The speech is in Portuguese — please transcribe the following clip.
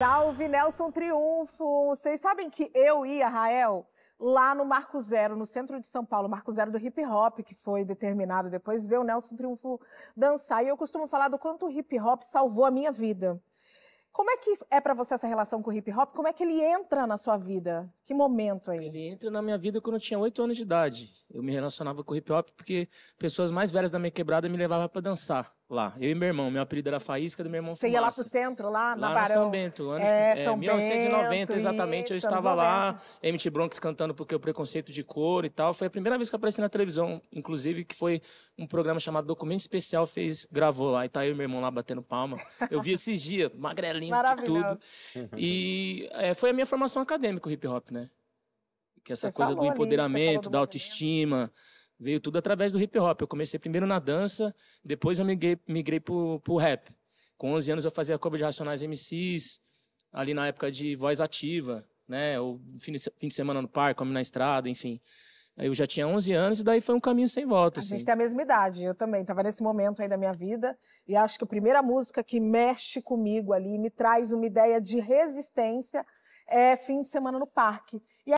Salve Nelson Triunfo! Vocês sabem que eu ia, Rael, lá no Marco Zero, no centro de São Paulo, Marco Zero do hip hop, que foi determinado depois, ver o Nelson Triunfo dançar. E eu costumo falar do quanto o hip hop salvou a minha vida. Como é que é para você essa relação com o hip hop? Como é que ele entra na sua vida? Que momento aí? Ele entra na minha vida quando eu tinha oito anos de idade. Eu me relacionava com hip hop porque pessoas mais velhas da minha quebrada me levavam para dançar lá. Eu e meu irmão, meu apelido era Faísca do meu irmão Você Fumaça. ia lá pro centro, lá, na lá Barão. São Bento, anos, é, é São é, 1990 Bento, exatamente, isso, eu estava lá, MT Bronx cantando porque o preconceito de cor e tal. Foi a primeira vez que eu apareci na televisão, inclusive, que foi um programa chamado Documento Especial, fez, gravou lá, e tá eu e meu irmão lá batendo palma. Eu vi esses dias, magrelinho de tudo. E é, foi a minha formação acadêmica, o hip hop, né? que essa você coisa do empoderamento, ali, da autoestima, veio tudo através do hip hop. Eu comecei primeiro na dança, depois eu migrei, migrei pro, pro rap. Com 11 anos eu fazia cover de Racionais MCs, ali na época de voz ativa, né? Ou fim de, fim de semana no parque, homem na estrada, enfim. Eu já tinha 11 anos e daí foi um caminho sem volta. A assim. gente tem a mesma idade, eu também. Estava nesse momento aí da minha vida e acho que a primeira música que mexe comigo ali, me traz uma ideia de resistência, é Fim de Semana no Parque. E